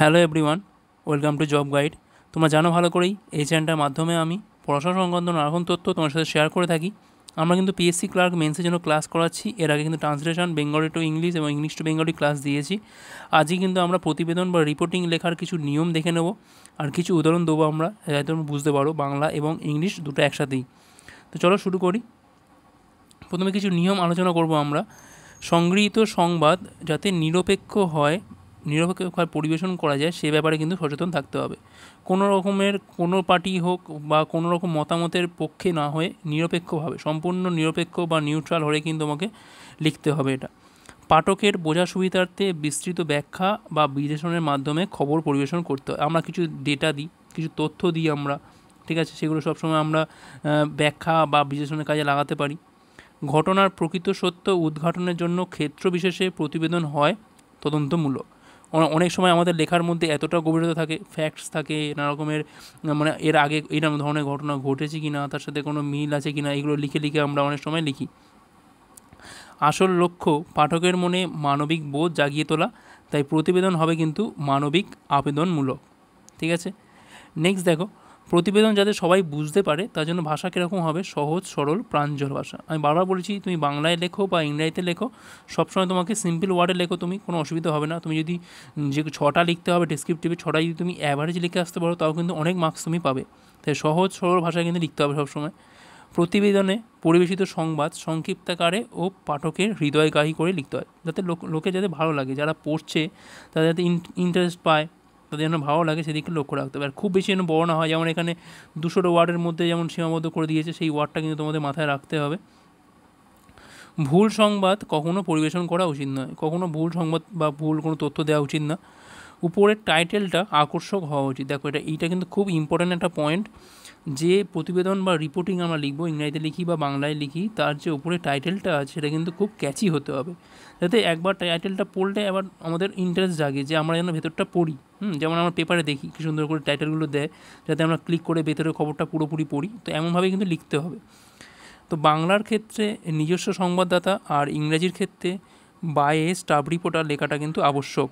hello everyone welcome to job guide তোমরা জানো ভালো করেই এই চ্যানেলটার মাধ্যমে আমি পড়াশোনা সংক্রান্ত নানারকম তথ্য তোমার সাথে শেয়ার করে থাকি আমরা কিন্তু পিএসসি ক্লার্ক মেন্সের জন্য ক্লাস করাচ্ছি এর আগে কিন্তু ট্রান্সলেশন বেঙ্গলি টু ইংলিশ এবং ইংলিশ টু বেঙ্গলি ক্লাস দিয়েছি আজই কিন্তু আমরা প্রতিবেদন বা রিপোর্টিং লেখার কিছু নিয়ম দেখে নেব আর কিছু উদাহরণ দেবো আমরা যাতে তোমরা বুঝতে পারো বাংলা এবং ইংলিশ দুটো একসাথেই তো চলো শুরু করি প্রথমে কিছু নিয়ম আলোচনা করব আমরা সংগৃহীত সংবাদ যাতে নিরপেক্ষ হয় নিরপেক্ষভাবে পরিবেশন করা যায় সে ব্যাপারে কিন্তু সচেতন থাকতে হবে কোনো রকমের কোনো পার্টি হোক বা কোনো রকম মতামতের পক্ষে না হয়ে নিরপেক্ষভাবে সম্পূর্ণ নিরপেক্ষ বা নিউট্রাল হয়ে কিন্তু আমাকে লিখতে হবে এটা পাঠকের বোঝা সুবিধার্থে বিস্তৃত ব্যাখ্যা বা বিশ্লেষণের মাধ্যমে খবর পরিবেশন করতে হয় আমরা কিছু ডেটা দিই কিছু তথ্য দিই আমরা ঠিক আছে সেগুলো সবসময় আমরা ব্যাখ্যা বা বিশ্লেষণের কাজে লাগাতে পারি ঘটনার প্রকৃত সত্য উদ্ঘাটনের জন্য ক্ষেত্র বিশেষে প্রতিবেদন হয় তদন্তমূলক অনেক সময় আমাদের লেখার মধ্যে এতটা গভীরতা থাকে ফ্যাক্টস থাকে নানা রকমের মানে এর আগে এরকম ধরনের ঘটনা ঘটেছে কি না তার সাথে কোনো মিল আছে কি না এগুলো লিখে লিখে আমরা অনেক সময় লিখি আসল লক্ষ্য পাঠকের মনে মানবিক বোধ জাগিয়ে তোলা তাই প্রতিবেদন হবে কিন্তু মানবিক আবেদনমূলক ঠিক আছে নেক্সট দেখো প্রতিবেদন যাতে সবাই বুঝতে পারে তার জন্য ভাষা কীরকম হবে সহজ সরল প্রাঞ্জল ভাষা আমি বারবার বলেছি তুমি বাংলায় লেখো বা ইংরাজিতে লেখো সবসময় তোমাকে সিম্পল ওয়ার্ডে লেখো তুমি কোনো অসুবিধা হবে না তুমি যদি যে ছটা লিখতে হবে ডিসক্রিপটিভে ছটা যদি তুমি অ্যাভারেজ লিখে আসতে পারো তাও কিন্তু অনেক মার্কস তুমি পাবে তাই সহজ সরল ভাষায় কিন্তু লিখতে হবে সবসময় প্রতিবেদনে পরিবেশিত সংবাদ সংক্ষিপ্তাকারে ও পাঠকের হৃদয়গাহী করে লিখতে হয় যাতে লোক লোকে যাতে ভালো লাগে যারা পড়ছে তারা যাতে ইন্টারেস্ট পায় তাদের যেন ভালো লাগে সেদিকে লক্ষ্য রাখতে হবে আর খুব বেশি যেন বড় না হয় যেমন এখানে দুশোটা ওয়ার্ডের মধ্যে যেমন সীমাবদ্ধ করে দিয়েছে সেই ওয়ার্ডটা কিন্তু তোমাদের মাথায় রাখতে হবে ভুল সংবাদ কখনো পরিবেশন করা উচিত নয় কখনো ভুল সংবাদ বা ভুল কোনো তথ্য দেওয়া উচিত না উপরের টাইটেলটা আকর্ষক হওয়া উচিত দেখো এটা এইটা কিন্তু খুব ইম্পর্ট্যান্ট একটা পয়েন্ট যে প্রতিবেদন বা রিপোর্টিং আমরা লিখবো ইংরাজিতে লিখি বা বাংলায় লিখি তার যে উপরে টাইটেলটা আছে সেটা কিন্তু খুব ক্যাচি হতে হবে যাতে একবার টাইটেলটা পড়লে আবার আমাদের ইন্টারেস্ট জাগে যে আমরা যেন ভেতরটা পড়ি হুম যেমন আমরা পেপারে দেখি কি সুন্দর করে টাইটেলগুলো দেয় যাতে আমরা ক্লিক করে ভেতরের খবরটা পুরোপুরি পড়ি তো এমনভাবে কিন্তু লিখতে হবে তো বাংলার ক্ষেত্রে নিজস্ব সংবাদদাতা আর ইংরাজির ক্ষেত্রে বায়ে স্টাফ রিপোর্টার লেখাটা কিন্তু আবশ্যক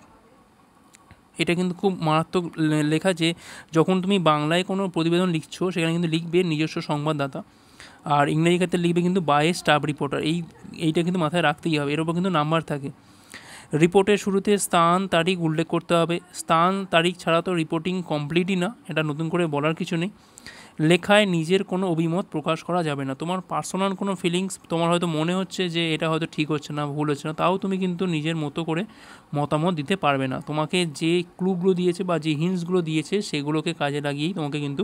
এটা কিন্তু খুব মারাত্মক লেখা যে যখন তুমি বাংলায় কোনো প্রতিবেদন লিখছো সেখানে কিন্তু লিখবে নিজস্ব সংবাদদাতা আর ইংরেজি ক্ষেত্রে লিখবে কিন্তু বায়ে স্টাফ রিপোর্টার এই এইটা কিন্তু মাথায় রাখতেই হবে এর উপর কিন্তু নাম্বার থাকে রিপোর্টের শুরুতে স্থান তারিখ উল্লেখ করতে হবে স্থান তারিখ ছাড়া তো রিপোর্টিং কমপ্লিটই না এটা নতুন করে বলার কিছু নেই লেখায় নিজের কোনো অভিমত প্রকাশ করা যাবে না তোমার পার্সোনাল কোনো ফিলিংস তোমার হয়তো মনে হচ্ছে যে এটা হয়তো ঠিক হচ্ছে না ভুল হচ্ছে না তাও তুমি কিন্তু নিজের মতো করে মতামত দিতে পারবে না তোমাকে যে ক্লুগুলো দিয়েছে বা যে হিন্টসগুলো দিয়েছে সেগুলোকে কাজে লাগিয়েই তোমাকে কিন্তু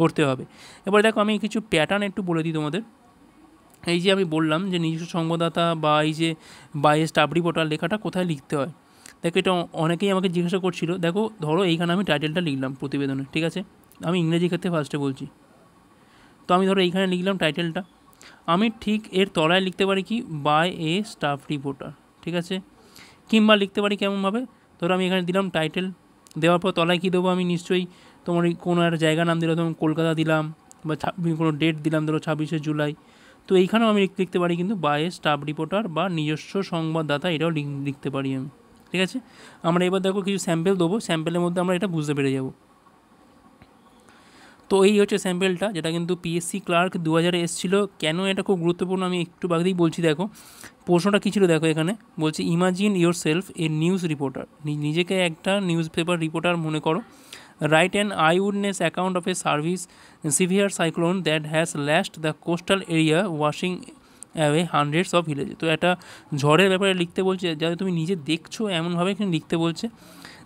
করতে হবে এবার দেখো আমি কিছু প্যাটার্ন একটু বলে দিই তোমাদের এই যে আমি বললাম যে নিজস্ব সংবাদদাতা বা এই যে বাইস টাবড়ি রিপোর্টার লেখাটা কোথায় লিখতে হয় দেখো এটা অনেকেই আমাকে জিজ্ঞাসা করছিল দেখো ধরো এইখানে আমি টাইটেলটা লিখলাম প্রতিবেদনে ঠিক আছে আমি ইংরেজি ক্ষেত্রে ফার্স্টে বলছি তো আমি ধরো এইখানে লিখলাম টাইটেলটা আমি ঠিক এর তলায় লিখতে পারি কি বাই এ স্টাফ রিপোর্টার ঠিক আছে কিংবা লিখতে পারি কেমনভাবে ধরো আমি এখানে দিলাম টাইটেল দেওয়ার পর তলায় কী দেবো আমি নিশ্চয়ই তোমার কোনো একটা জায়গা নাম দিলাম তোমার কলকাতা দিলাম বা কোনো ডেট দিলাম ধরো ছাব্বিশে জুলাই তো এইখানেও আমি লিখতে পারি কিন্তু বাই এ স্টাফ রিপোর্টার বা নিজস্ব সংবাদদাতা এটাও লিখতে পারি আমি ঠিক আছে আমরা এবার দেখো কিছু স্যাম্পেল দেবো স্যাম্পেলের মধ্যে আমরা এটা বুঝতে পেরে যাবো তো এই হচ্ছে স্যাম্পেলটা যেটা কিন্তু পিএসসি ক্লার্ক দু হাজারে এসেছিলো কেন এটা খুব গুরুত্বপূর্ণ আমি একটু বাগদেই বলছি দেখো প্রশ্নটা কী ছিল দেখো এখানে বলছে imagine yourself a news reporter নিজেকে একটা নিউজ পেপার রিপোর্টার মনে করো রাইট আই আইউডনেস account of a service severe cyclone that has lashed the coastal area washing away hundreds of village তো একটা ঝড়ের ব্যাপারে লিখতে বলছে যাতে তুমি নিজে দেখছো এমনভাবে এখানে লিখতে বলছে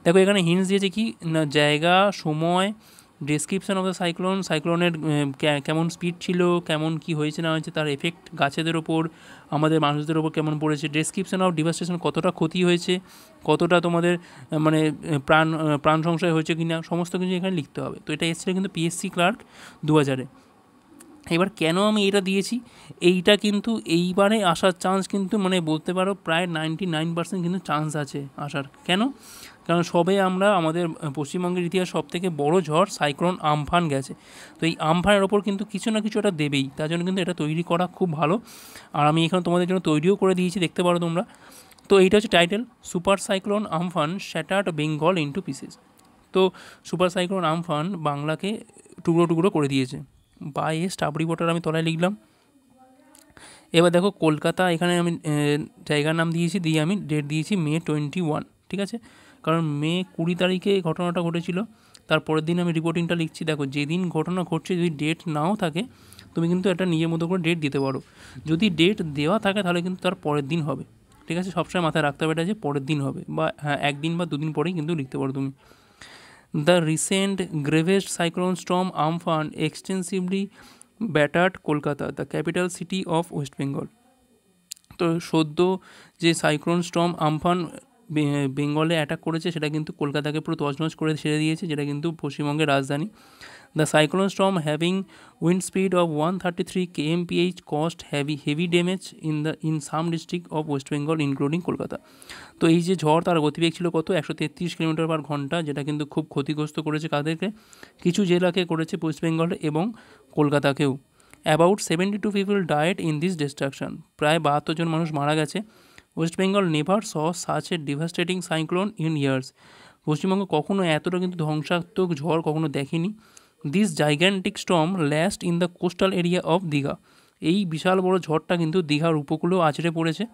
দেখো এখানে হিন্স দিয়েছে কি না জায়গা সময় ডিসক্রিপশান অফ দ্য সাইক্লোন সাইক্লোনের কেমন স্পিড ছিল কেমন কি হয়েছে না হয়েছে তার এফেক্ট গাছেদের ওপর আমাদের মানুষদের ওপর কেমন পড়েছে ডিসক্রিপশান অফ ডিভাস্টেশন কতটা ক্ষতি হয়েছে কতটা তোমাদের মানে প্রাণ প্রাণ সংশয় হয়েছে কি না সমস্ত কিছু এখানে লিখতে হবে তো এটা এসেছিলো কিন্তু পিএসসি ক্লার্ক দু হাজারে এবার কেন আমি এটা দিয়েছি এইটা কিন্তু এইবারে আসার চান্স কিন্তু মানে বলতে পারো প্রায় নাইনটি নাইন পার্সেন্ট কিন্তু চান্স আছে আসার কেন কারণ সবে আমরা আমাদের পশ্চিমবঙ্গের ইতিহাস সবথেকে বড় ঝড় সাইক্লোন আমফান গেছে তো এই আমফানের ওপর কিন্তু কিছু না কিছু এটা দেবেই তার জন্য কিন্তু এটা তৈরি করা খুব ভালো আর আমি এখানে তোমাদের জন্য তৈরিও করে দিয়েছি দেখতে পারো তোমরা তো এইটা হচ্ছে title super cyclone Amphan shattered Bengal into pieces তো সুপার সাইক্লোন আমফান বাংলাকে টুকরো টুকরো করে দিয়েছে বা এ স্টাফ বোটার আমি তলায় লিখলাম এবার দেখো কলকাতা এখানে আমি জায়গার নাম দিয়েছি দিয়ে আমি ডেট দিয়েছি মে টোয়েন্টি ওয়ান ঠিক আছে কারণ মে কুড়ি তারিখে এই ঘটনাটা ঘটেছিল তারপরের দিন আমি রিপোর্টিংটা লিখছি দেখো যেদিন ঘটনা ঘটছে যদি ডেট নাও থাকে তুমি কিন্তু একটা নিজের মতো করে ডেট দিতে পারো যদি ডেট দেওয়া থাকে তাহলে কিন্তু তার পরের দিন হবে ঠিক আছে সবসময় মাথায় রাখতে হবে এটা যে পরের দিন হবে বা হ্যাঁ একদিন বা দুদিন পরেই কিন্তু লিখতে পারো তুমি the recent gravest cyclone storm Amphan extensively battered Kolkata the capital city of West Bengal তো সদ্য যে সাইক্লোন স্টম আমফান বেঙ্গলে অ্যাটাক করেছে সেটা কিন্তু কলকাতাকে পুরো তছনছ করে ছেড়ে দিয়েছে যেটা কিন্তু পশ্চিমবঙ্গের রাজধানী the cyclone storm having wind speed of one thirty three K M PH caused heavy heavy damage in the in some district of West Bengal including Kolkata তো এই যে ঝড় তার গতিবেগ ছিল কত একশো তেত্রিশ কিলোমিটার পার ঘন্টা যেটা কিন্তু খুব ক্ষতিগ্রস্ত করেছে কাদেরকে কিছু জেলাকে করেছে ওয়েস্ট বেঙ্গল এবং কলকাতাকেও about seventy two people died in this destruction প্রায় বাহাত্তর জন মানুষ মারা গেছে West Bengal never saw such a devastating cyclone in years পশ্চিমবঙ্গ কখনো এতটা কিন্তু ধ্বংসাত্মক ঝড় কখনো দেখেনি this gigantic storm lashed in the coastal area of Digha এই বিশাল বড় ঝড়টা কিন্তু দীঘার উপকূলেও আছড়ে পড়েছে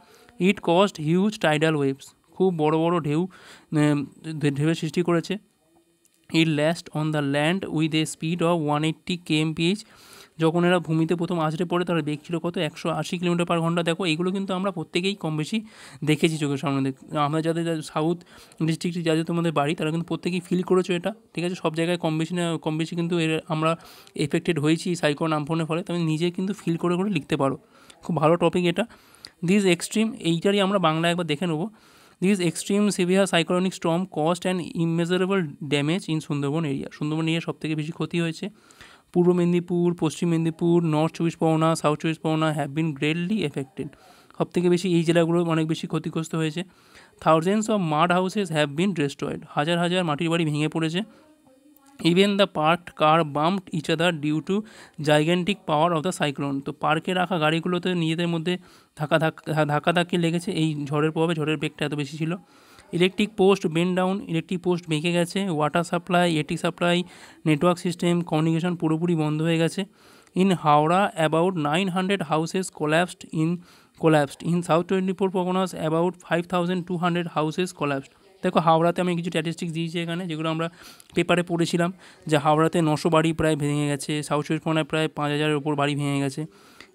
it caused huge tidal waves খুব বড় বড় ঢেউ ঢেউয়ের সৃষ্টি করেছে it last on the land with a speed of one eighty KMPH যখন এরা ভূমিতে প্রথম আছড়ে পড়ে তারা বেগ ছিল কত একশো আশি কিলোমিটার পার ঘন্টা দেখো এগুলো কিন্তু আমরা প্রত্যেকেই কম বেশি দেখেছি চোখের সামনে আমরা যাদের সাউথ ডিস্ট্রিক্টে যাদের তোমাদের বাড়ি তারা কিন্তু প্রত্যেকেই ফিল করেছো এটা ঠিক আছে সব জায়গায় কম বেশি না কম বেশি কিন্তু এর আমরা এফেক্টেড হয়েছি সাইকোন আমফোনের ফলে তুমি নিজে কিন্তু ফিল করে করে লিখতে পারো খুব ভালো টপিক এটা দিস এক্সট্রিম এইটারই আমরা বাংলা একবার দেখে নেবো this extreme severe cyclonic storm caused and immeasurable damage in Sundarban area Sundarban area সবথেকে বেশি ক্ষতি হয়েছে পূর্ব মেদিনীপুর পশ্চিম মেদিনীপুর নর্থ চব্বিশ পরগনা সাউথ চব্বিশ Pargana have been greatly affected সব থেকে বেশি এই জেলাগুলো অনেক বেশি ক্ষতিগ্রস্ত হয়েছে thousands of mud houses have been destroyed হাজার হাজার মাটির বাড়ি ভেঙে পড়েছে even the park car bump each other due to gigantic power of the cyclone তো পার্কে রাখা গাড়িগুলোতে নিজেদের মধ্যে ধাক্কা ধাক্কা ধাক্কাধাক্কি লেগেছে এই ঝড়ের প্রভাবে ঝড়ের বেগটা এত বেশি ছিল electric post bent down electric post ভেঙে গেছে ওয়াটার সাপ্লাই এটি সাপ্লাই নেটওয়ার্ক সিস্টেম কমিউনিকেশন পুরোপুরি বন্ধ হয়ে গেছে in Howrah about nine hundred houses collapsed in collapsed in south twenty four Parganas about five thousand two hundred houses collapsed দেখো হাওড়াতে আমি কিছু স্ট্যাটিস্টিক্স দিয়েছি এখানে যেগুলো আমরা পেপারে পড়েছিলাম যে হাওড়াতে নশো বাড়ি প্রায় ভেঙে গেছে সাউথ চব্বিশ পরগনায় প্রায় পাঁচ হাজারের ওপর বাড়ি ভেঙে গেছে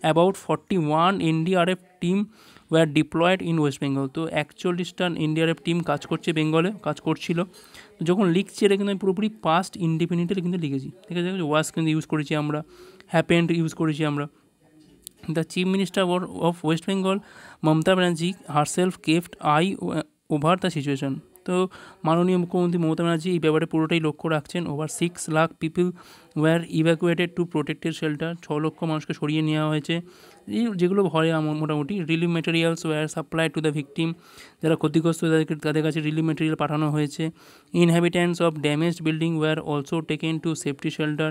about forty one NDRF team were deployed in West Bengal তো একচল্লিশটা এনডিআরএফ টিম কাজ করছে বেঙ্গলে কাজ করছিল যখন লিখছি এটা কিন্তু আমি পুরোপুরি পাস্ট ইন্ডিপেন্ডেন্টলি কিন্তু লিখেছি ঠিক আছে ওয়াস কিন্তু ইউজ করেছি আমরা হ্যাপেন্ড ইউজ করেছি আমরা the chief minister of West Bengal Mamata Banerjee herself kept eye over the situation তো মাননীয় মুখ্যমন্ত্রী মমতা ব্যানার্জি এই ব্যাপারে পুরোটাই লক্ষ্য রাখছেন over six lakh people were evacuated to protected shelter ছ লক্ষ মানুষকে সরিয়ে নেওয়া হয়েছে এই যেগুলো ভয় আমার মোটামুটি relief materials were supply to the victim যারা ক্ষতিগ্রস্ত তাদেরকে তাদের কাছে রিলিফ মেটেরিয়াল পাঠানো হয়েছে inhabitants of damaged building were also taken to safety shelter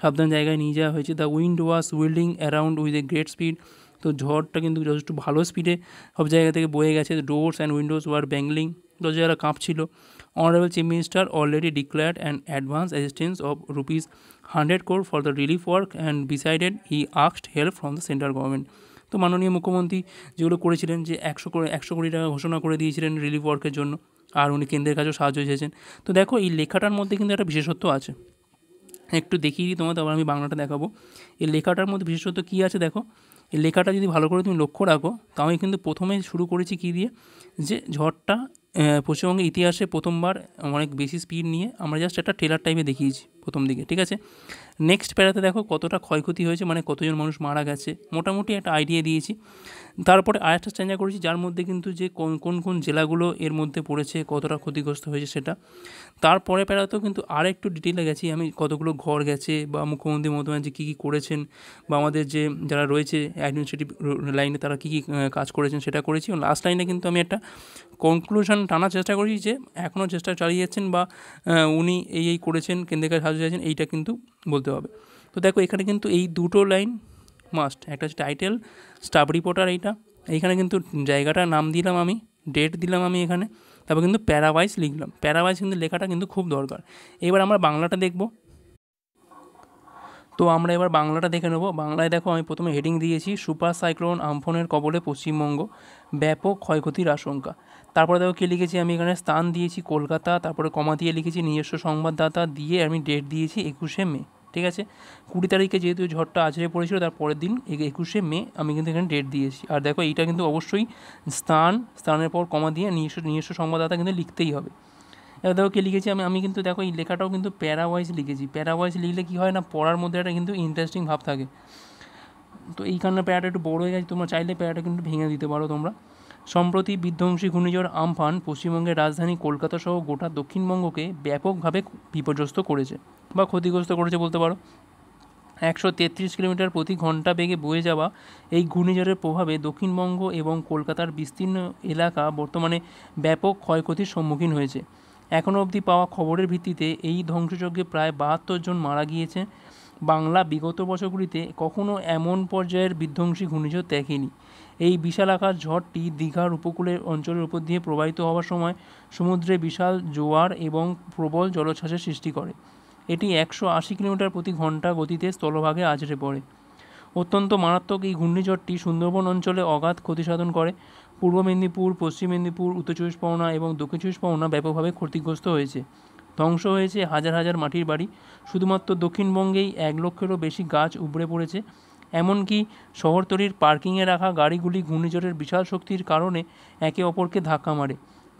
সাবধান জায়গায় নিয়ে যাওয়া হয়েছে দ্য উইন্ড ওয়াস উইল্ডিং around with a great speed তো ঝড়টা কিন্তু যথেষ্ট ভালো স্পিডে সব জায়গা থেকে বয়ে গেছে ডোরস অ্যান্ড উইন্ডোজ ওয়ার ব্যাঙ্গলিং কাঁপ কাঁপছিল honourable chief minister already declared and advance assistance of rupees hundred crore for the relief work and decided he asked help from the central government তো মাননীয় মুখ্যমন্ত্রী যেগুলো করেছিলেন যে একশো করে একশো কোটি টাকা ঘোষণা করে দিয়েছিলেন রিলিফ ওয়ার্কের জন্য আর উনি কেন্দ্রের কাছেও সাহায্য চেয়েছেন তো দেখো এই লেখাটার মধ্যে কিন্তু একটা বিশেষত্ব আছে একটু দেখিয়ে দিই তোমাদের আবার আমি বাংলাটা দেখাবো এই লেখাটার মধ্যে বিশেষত কী আছে দেখো এই লেখাটা যদি ভালো করে তুমি লক্ষ্য রাখো তাও আমি কিন্তু প্রথমে শুরু করেছি কী দিয়ে যে ঝড়টা পশ্চিমবঙ্গের ইতিহাসে প্রথমবার অনেক বেশি স্পিড নিয়ে আমরা জাস্ট একটা ট্রেলার টাইপে দেখিয়েছি প্রথম দিকে ঠিক আছে নেক্সট প্যারাতে দেখো কতটা ক্ষয়ক্ষতি হয়েছে মানে কতজন মানুষ মারা গেছে মোটামুটি একটা আইডিয়া দিয়েছি তারপরে আর একটা করেছি যার মধ্যে কিন্তু যে কোন কোন কোন জেলাগুলো এর মধ্যে পড়েছে কতটা ক্ষতিগ্রস্ত হয়েছে সেটা তারপরে প্যারাতেও কিন্তু আর একটু ডিটেলে গেছি আমি কতগুলো ঘর গেছে বা মুখ্যমন্ত্রী মমতা ব্যানার্জি কী কী করেছেন বা আমাদের যে যারা রয়েছে অ্যাডমিনিস্ট্রেটিভ লাইনে তারা কী কী কাজ করেছেন সেটা করেছি এবং লাস্ট লাইনে কিন্তু আমি একটা কনক্লুশন টানার চেষ্টা করেছি যে এখনও চেষ্টা চালিয়ে যাচ্ছেন বা উনি এই এই করেছেন কেন্দ্রের কাছে সাহায্য চাইছেন এইটা কিন্তু বলতে দিতে হবে তো দেখো এখানে কিন্তু এই দুটো লাইন মাস্ট একটা হচ্ছে টাইটেল স্টাফ রিপোর্টার এইটা এইখানে কিন্তু জায়গাটার নাম দিলাম আমি ডেট দিলাম আমি এখানে তারপর কিন্তু প্যারাওয়াইজ লিখলাম প্যারাওয়াইজ কিন্তু লেখাটা কিন্তু খুব দরকার এবার আমরা বাংলাটা দেখব তো আমরা এবার বাংলাটা দেখে নেব বাংলায় দেখো আমি প্রথমে হেডিং দিয়েছি সুপার সাইক্লোন আমফোনের কবলে পশ্চিমবঙ্গ ব্যাপক ক্ষয়ক্ষতির আশঙ্কা তারপরে দেখো কী লিখেছি আমি এখানে স্থান দিয়েছি কলকাতা তারপরে কমা দিয়ে লিখেছি নিজস্ব সংবাদদাতা দিয়ে আমি ডেট দিয়েছি একুশে মে ঠিক আছে কুড়ি তারিখে যেহেতু ঝড়টা আছড়ে পড়েছিল তার পরের দিন একুশে মে আমি কিন্তু এখানে ডেট দিয়েছি আর দেখো এইটা কিন্তু অবশ্যই স্থান স্থানের পর কমা দিয়ে নিজস্ব নিজস্ব সংবাদদাতা কিন্তু লিখতেই হবে এবার দেখো কে লিখেছি আমি আমি কিন্তু দেখো এই লেখাটাও কিন্তু প্যারাওয়াইজ লিখেছি ওয়াইজ লিখলে কী হয় না পড়ার মধ্যে একটা কিন্তু ইন্টারেস্টিং ভাব থাকে তো এই কারণে প্যারাটা একটু বড় হয়ে গেছে তোমরা চাইলে প্যারাটা কিন্তু ভেঙে দিতে পারো তোমরা সম্প্রতি বিধ্বংসী ঘূর্ণিঝড় আমফান পশ্চিমবঙ্গের রাজধানী কলকাতা সহ গোটা দক্ষিণবঙ্গকে ব্যাপকভাবে বিপর্যস্ত করেছে বা ক্ষতিগ্রস্ত করেছে বলতে পারো একশো তেত্রিশ কিলোমিটার প্রতি ঘন্টা বেগে বয়ে যাওয়া এই ঘূর্ণিঝড়ের প্রভাবে দক্ষিণবঙ্গ এবং কলকাতার বিস্তীর্ণ এলাকা বর্তমানে ব্যাপক ক্ষয়ক্ষতির সম্মুখীন হয়েছে এখনও অবধি পাওয়া খবরের ভিত্তিতে এই ধ্বংসযজ্ঞে প্রায় বাহাত্তর জন মারা গিয়েছে বাংলা বিগত বছরগুলিতে কখনও এমন পর্যায়ের বিধ্বংসী ঘূর্ণিঝড় দেখেনি এই বিশাল আকার ঝড়টি দীঘার উপকূলের অঞ্চলের উপর দিয়ে প্রবাহিত হওয়ার সময় সমুদ্রে বিশাল জোয়ার এবং প্রবল জলোচ্ছ্বাসের সৃষ্টি করে এটি একশো আশি কিলোমিটার প্রতি ঘন্টা গতিতে স্থলভাগে আছড়ে পড়ে অত্যন্ত মারাত্মক এই ঘূর্ণিঝড়টি সুন্দরবন অঞ্চলে অগাধ ক্ষতিসাধন করে পূর্ব মেদিনীপুর পশ্চিম মেদিনীপুর উত্তর চব্বিশ পরগনা এবং দক্ষিণ চব্বিশ পরগনা ব্যাপকভাবে ক্ষতিগ্রস্ত হয়েছে ধ্বংস হয়েছে হাজার হাজার মাটির বাড়ি শুধুমাত্র দক্ষিণবঙ্গেই এক লক্ষেরও বেশি গাছ উবড়ে পড়েছে এমনকি শহরতলির পার্কিংয়ে রাখা গাড়িগুলি ঘূর্ণিঝড়ের বিশাল শক্তির কারণে একে অপরকে ধাক্কা মারে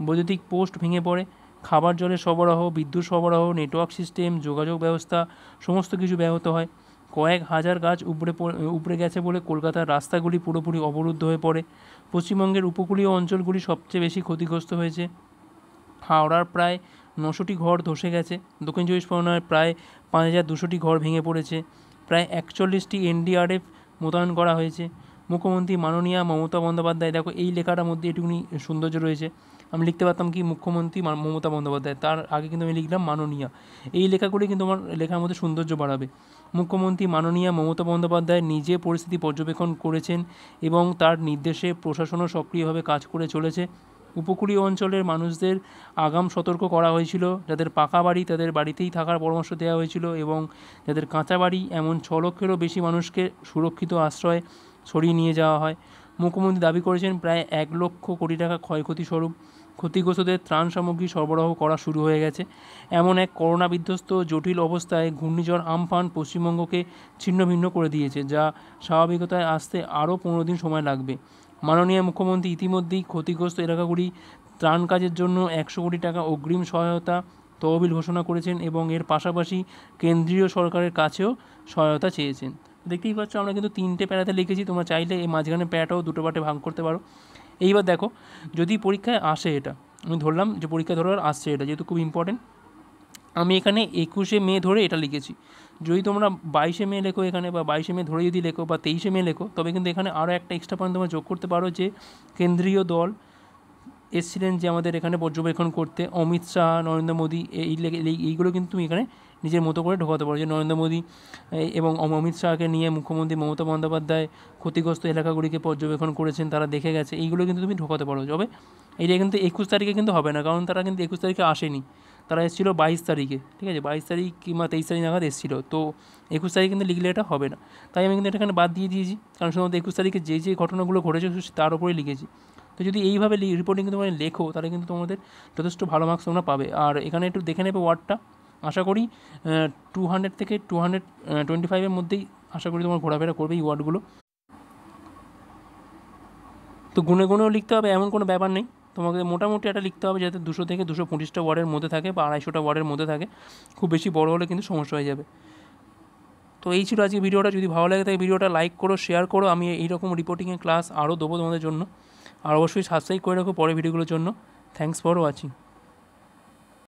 বৈদ্যুতিক পোস্ট ভেঙে পড়ে খাবার জলের সরবরাহ বিদ্যুৎ সরবরাহ নেটওয়ার্ক সিস্টেম যোগাযোগ ব্যবস্থা সমস্ত কিছু ব্যাহত হয় কয়েক হাজার গাছ উপড়ে উপড়ে গেছে বলে কলকাতার রাস্তাগুলি পুরোপুরি অবরুদ্ধ হয়ে পড়ে পশ্চিমবঙ্গের উপকূলীয় অঞ্চলগুলি সবচেয়ে বেশি ক্ষতিগ্রস্ত হয়েছে হাওড়ার প্রায় নশোটি ঘর ধসে গেছে দক্ষিণ চব্বিশ পরগনায় প্রায় পাঁচ হাজার দুশোটি ঘর ভেঙে পড়েছে প্রায় একচল্লিশটি এনডিআরএফ মোতায়েন করা হয়েছে মুখ্যমন্ত্রী মাননীয়া মমতা বন্দ্যোপাধ্যায় দেখো এই লেখাটার মধ্যে এটুকুনি সৌন্দর্য রয়েছে আমি লিখতে পারতাম কি মুখ্যমন্ত্রী মমতা বন্দ্যোপাধ্যায় তার আগে কিন্তু আমি লিখলাম মাননীয়া এই লেখাগুলি কিন্তু আমার লেখার মধ্যে সৌন্দর্য বাড়াবে মুখ্যমন্ত্রী মাননীয়া মমতা বন্দ্যোপাধ্যায় নিজে পরিস্থিতি পর্যবেক্ষণ করেছেন এবং তার নির্দেশে প্রশাসনও সক্রিয়ভাবে কাজ করে চলেছে উপকূলীয় অঞ্চলের মানুষদের আগাম সতর্ক করা হয়েছিল যাদের পাকা বাড়ি তাদের বাড়িতেই থাকার পরামর্শ দেওয়া হয়েছিল এবং যাদের কাঁচা বাড়ি এমন ছ লক্ষেরও বেশি মানুষকে সুরক্ষিত আশ্রয় সরিয়ে নিয়ে যাওয়া হয় মুখ্যমন্ত্রী দাবি করেছেন প্রায় এক লক্ষ কোটি টাকা ক্ষয়ক্ষতি স্বরূপ ক্ষতিগ্রস্তদের ত্রাণ সামগ্রী সরবরাহ করা শুরু হয়ে গেছে এমন এক করোনা বিধ্বস্ত জটিল অবস্থায় ঘূর্ণিঝড় আমফান পশ্চিমবঙ্গকে ছিন্ন ভিন্ন করে দিয়েছে যা স্বাভাবিকতায় আসতে আরও পনেরো দিন সময় লাগবে মাননীয় মুখ্যমন্ত্রী ইতিমধ্যেই ক্ষতিগ্রস্ত এলাকাগুলি ত্রাণ কাজের জন্য একশো কোটি টাকা অগ্রিম সহায়তা তহবিল ঘোষণা করেছেন এবং এর পাশাপাশি কেন্দ্রীয় সরকারের কাছেও সহায়তা চেয়েছেন দেখতেই পাচ্ছ আমরা কিন্তু তিনটে প্যারাতে লিখেছি তোমরা চাইলে এই মাঝখানে প্যারাটাও দুটো পাটে ভাগ করতে পারো এইবার দেখো যদি পরীক্ষায় আসে এটা আমি ধরলাম যে পরীক্ষা ধরার আসছে এটা যেহেতু খুব ইম্পর্টেন্ট আমি এখানে একুশে মে ধরে এটা লিখেছি যদি তোমরা বাইশে মে লেখো এখানে বা বাইশে মে ধরে যদি লেখো বা তেইশে মে লেখো তবে কিন্তু এখানে আরও একটা এক্সট্রা পয়েন্ট তোমরা যোগ করতে পারো যে কেন্দ্রীয় দল এসছিলেন যে আমাদের এখানে পর্যবেক্ষণ করতে অমিত শাহ নরেন্দ্র মোদী এই এইগুলো কিন্তু তুমি এখানে নিজের মতো করে ঢোকাতে পারো যে নরেন্দ্র মোদী এবং অমিত শাহকে নিয়ে মুখ্যমন্ত্রী মমতা বন্দ্যোপাধ্যায় ক্ষতিগ্রস্ত এলাকাগুলিকে পর্যবেক্ষণ করেছেন তারা দেখে গেছে এইগুলো কিন্তু তুমি ঢোকাতে পারো তবে এটা কিন্তু একুশ তারিখে কিন্তু হবে না কারণ তারা কিন্তু একুশ তারিখে আসেনি তারা এসেছিলো বাইশ তারিখে ঠিক আছে বাইশ তারিখ কিংবা তেইশ তারিখ নাগাদ এসেছিলো তো একুশ তারিখ কিন্তু লিখলে এটা হবে না তাই আমি কিন্তু এটাখানে বাদ দিয়ে দিয়েছি কারণ শুধুমাত্র একুশ তারিখে যে যে ঘটনাগুলো ঘটেছে তার উপরেই লিখেছি তো যদি এইভাবে রিপোর্টিং কিন্তু লেখো তাহলে কিন্তু তোমাদের যথেষ্ট ভালো মার্কস তোমরা পাবে আর এখানে একটু দেখে নেবে ওয়ার্ডটা আশা করি টু হান্ড্রেড থেকে টু হান্ড্রেড টোয়েন্টি ফাইভের মধ্যেই আশা করি তোমার ঘোরাফেরা করবে এই ওয়ার্ডগুলো তো গুনে গুনেও লিখতে হবে এমন কোনো ব্যাপার নেই তোমাকে মোটামুটি একটা লিখতে হবে যাতে দুশো থেকে দুশো পঁচিশটা ওয়ার্ডের মধ্যে থাকে বা আড়াইশোটা ওয়ার্ডের মধ্যে থাকে খুব বেশি বড় হলে কিন্তু সমস্যা হয়ে যাবে তো এই ছিল আজকে ভিডিওটা যদি ভালো লাগে তাই ভিডিওটা লাইক করো শেয়ার করো আমি এইরকম রিপোর্টিংয়ের ক্লাস আরও দেবো তোমাদের জন্য আর অবশ্যই সাবস্ক্রাইব করে রাখো পরে ভিডিওগুলোর জন্য থ্যাংকস ফর ওয়াচিং